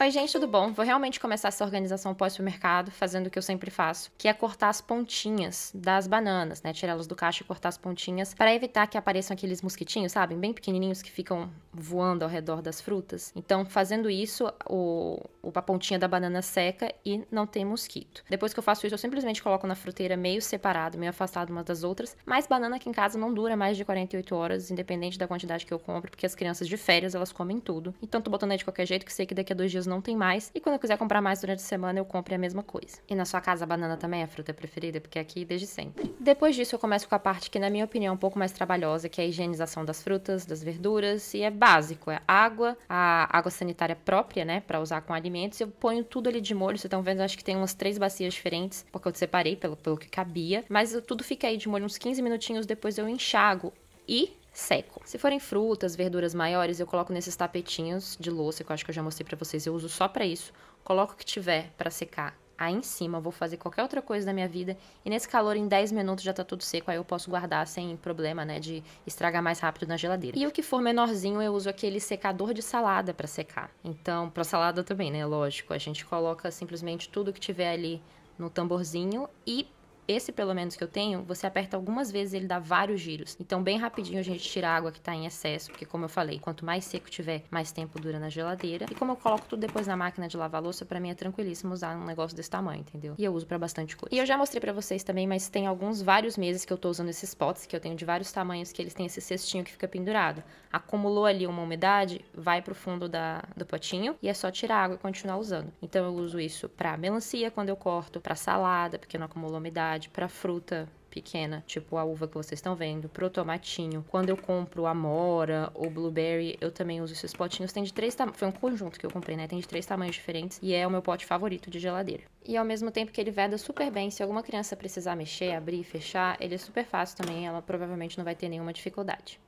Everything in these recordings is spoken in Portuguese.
Oi, gente, tudo bom? Vou realmente começar essa organização pós-supermercado fazendo o que eu sempre faço, que é cortar as pontinhas das bananas, né? Tirá-las do caixa e cortar as pontinhas para evitar que apareçam aqueles mosquitinhos, sabe? Bem pequenininhos que ficam voando ao redor das frutas. Então, fazendo isso, o, a pontinha da banana seca e não tem mosquito. Depois que eu faço isso, eu simplesmente coloco na fruteira meio separado, meio afastado umas das outras. Mas banana aqui em casa não dura mais de 48 horas, independente da quantidade que eu compro, porque as crianças de férias, elas comem tudo. Então, tô botando aí de qualquer jeito, que sei que daqui a dois dias não tem mais. E quando eu quiser comprar mais durante a semana, eu compro a mesma coisa. E na sua casa, a banana também é a fruta preferida, porque é aqui desde sempre. Depois disso, eu começo com a parte que, na minha opinião, é um pouco mais trabalhosa, que é a higienização das frutas, das verduras, e é básico, é água, a água sanitária própria, né, para usar com alimentos. Eu ponho tudo ali de molho, vocês estão vendo, acho que tem umas três bacias diferentes, porque eu separei pelo, pelo que cabia, mas tudo fica aí de molho uns 15 minutinhos, depois eu enxago. E seco. Se forem frutas, verduras maiores, eu coloco nesses tapetinhos de louça que eu acho que eu já mostrei para vocês, eu uso só para isso. Coloco o que tiver para secar aí em cima, vou fazer qualquer outra coisa da minha vida. E nesse calor, em 10 minutos já tá tudo seco, aí eu posso guardar sem problema, né, de estragar mais rápido na geladeira. E o que for menorzinho, eu uso aquele secador de salada para secar. Então, pra salada também, né, lógico, a gente coloca simplesmente tudo que tiver ali no tamborzinho e esse, pelo menos, que eu tenho, você aperta algumas vezes ele dá vários giros. Então, bem rapidinho a gente tira a água que tá em excesso, porque como eu falei, quanto mais seco tiver, mais tempo dura na geladeira. E como eu coloco tudo depois na máquina de lavar louça, para mim é tranquilíssimo usar um negócio desse tamanho, entendeu? E eu uso para bastante coisa. E eu já mostrei para vocês também, mas tem alguns vários meses que eu tô usando esses potes, que eu tenho de vários tamanhos, que eles têm esse cestinho que fica pendurado. Acumulou ali uma umidade, vai pro fundo da, do potinho e é só tirar a água e continuar usando. Então eu uso isso para melancia quando eu corto, para salada, porque não acumulou umidade quantidade para fruta pequena, tipo a uva que vocês estão vendo, pro tomatinho. Quando eu compro amora ou blueberry, eu também uso esses potinhos. Tem de três tamanhos, foi um conjunto que eu comprei, né? Tem de três tamanhos diferentes e é o meu pote favorito de geladeira. E ao mesmo tempo que ele veda super bem, se alguma criança precisar mexer, abrir, fechar, ele é super fácil também, ela provavelmente não vai ter nenhuma dificuldade.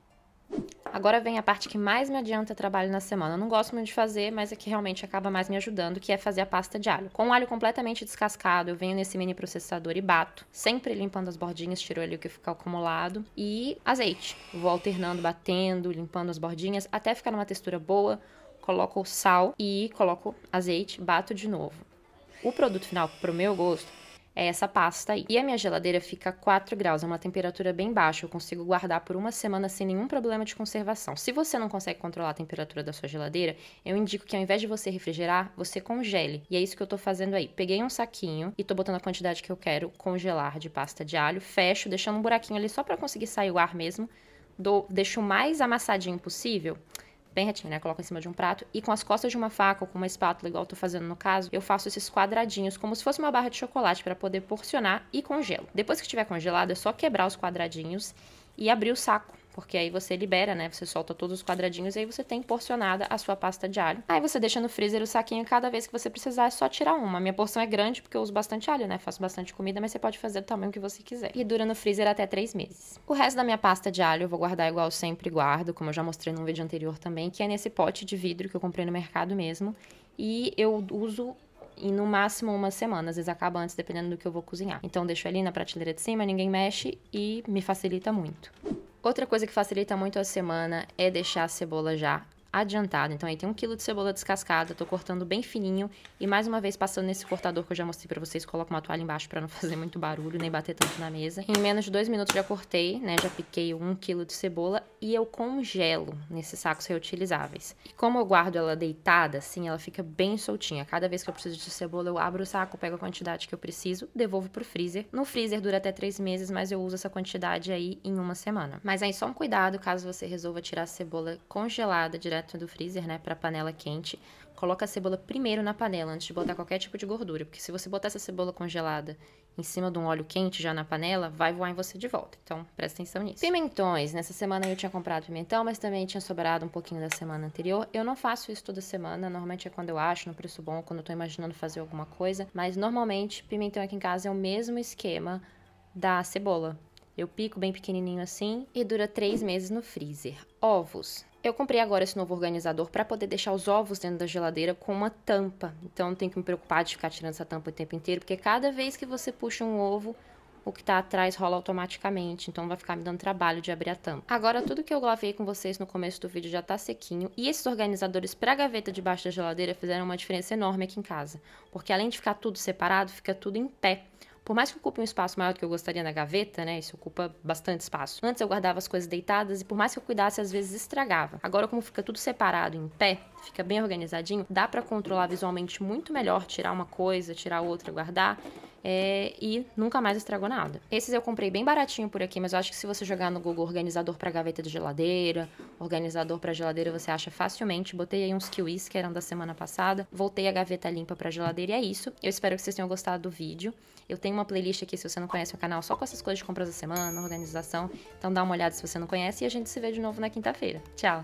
Agora vem a parte que mais me adianta trabalho na semana. Eu não gosto muito de fazer, mas é que realmente acaba mais me ajudando, que é fazer a pasta de alho. Com o alho completamente descascado, eu venho nesse mini processador e bato, sempre limpando as bordinhas, tiro ali o que fica acumulado, e azeite. Vou alternando, batendo, limpando as bordinhas, até ficar numa textura boa. Coloco sal e coloco azeite, bato de novo. O produto final, pro meu gosto, é essa pasta aí. E a minha geladeira fica 4 graus, é uma temperatura bem baixa, eu consigo guardar por uma semana sem nenhum problema de conservação. Se você não consegue controlar a temperatura da sua geladeira, eu indico que ao invés de você refrigerar, você congele. E é isso que eu tô fazendo aí. Peguei um saquinho e tô botando a quantidade que eu quero congelar de pasta de alho, fecho, deixando um buraquinho ali só para conseguir sair o ar mesmo, dou, deixo o mais amassadinho possível bem retinho, né? Coloco em cima de um prato e com as costas de uma faca ou com uma espátula, igual eu tô fazendo no caso, eu faço esses quadradinhos como se fosse uma barra de chocolate para poder porcionar e congelo. Depois que estiver congelado, é só quebrar os quadradinhos e abrir o saco porque aí você libera, né? Você solta todos os quadradinhos e aí você tem porcionada a sua pasta de alho. Aí você deixa no freezer o saquinho cada vez que você precisar, é só tirar uma. A minha porção é grande porque eu uso bastante alho, né? Faço bastante comida, mas você pode fazer do tamanho que você quiser. E dura no freezer até três meses. O resto da minha pasta de alho eu vou guardar igual sempre guardo, como eu já mostrei num vídeo anterior também, que é nesse pote de vidro que eu comprei no mercado mesmo. E eu uso no máximo uma semana, às vezes acaba antes, dependendo do que eu vou cozinhar. Então deixo ali na prateleira de cima, ninguém mexe e me facilita muito. Outra coisa que facilita muito a semana é deixar a cebola já adiantado. Então aí tem um quilo de cebola descascada, tô cortando bem fininho e mais uma vez passando nesse cortador que eu já mostrei pra vocês, coloco uma toalha embaixo pra não fazer muito barulho, nem bater tanto na mesa. Em menos de dois minutos já cortei, né, já piquei um quilo de cebola e eu congelo nesses sacos reutilizáveis. E como eu guardo ela deitada, assim, ela fica bem soltinha. Cada vez que eu preciso de cebola, eu abro o saco, pego a quantidade que eu preciso, devolvo pro freezer. No freezer dura até três meses, mas eu uso essa quantidade aí em uma semana. Mas aí só um cuidado caso você resolva tirar a cebola congelada direto direto do freezer, né, para panela quente. Coloca a cebola primeiro na panela antes de botar qualquer tipo de gordura, porque se você botar essa cebola congelada em cima de um óleo quente já na panela, vai voar em você de volta. Então, presta atenção nisso. Pimentões. Nessa semana eu tinha comprado pimentão, mas também tinha sobrado um pouquinho da semana anterior. Eu não faço isso toda semana, normalmente é quando eu acho, no preço bom, quando eu tô imaginando fazer alguma coisa, mas normalmente pimentão aqui em casa é o mesmo esquema da cebola. Eu pico bem pequenininho assim e dura três meses no freezer. Ovos. Eu comprei agora esse novo organizador para poder deixar os ovos dentro da geladeira com uma tampa. Então não tem que me preocupar de ficar tirando essa tampa o tempo inteiro, porque cada vez que você puxa um ovo, o que tá atrás rola automaticamente, então vai ficar me dando trabalho de abrir a tampa. Agora, tudo que eu gravei com vocês no começo do vídeo já tá sequinho, e esses organizadores para gaveta debaixo da geladeira fizeram uma diferença enorme aqui em casa, porque além de ficar tudo separado, fica tudo em pé. Por mais que ocupe um espaço maior do que eu gostaria na gaveta, né? Isso ocupa bastante espaço. Antes eu guardava as coisas deitadas e por mais que eu cuidasse, às vezes estragava. Agora, como fica tudo separado em pé, fica bem organizadinho, dá para controlar visualmente muito melhor, tirar uma coisa, tirar outra, guardar é, e nunca mais estragou nada. Esses eu comprei bem baratinho por aqui, mas eu acho que se você jogar no Google organizador para gaveta de geladeira, organizador para geladeira, você acha facilmente. Botei aí uns kiwis que eram da semana passada, voltei a gaveta limpa para geladeira e é isso. Eu espero que vocês tenham gostado do vídeo. Eu tenho uma playlist aqui, se você não conhece o canal, só com essas coisas de compras da semana, organização. Então dá uma olhada se você não conhece e a gente se vê de novo na quinta-feira. Tchau!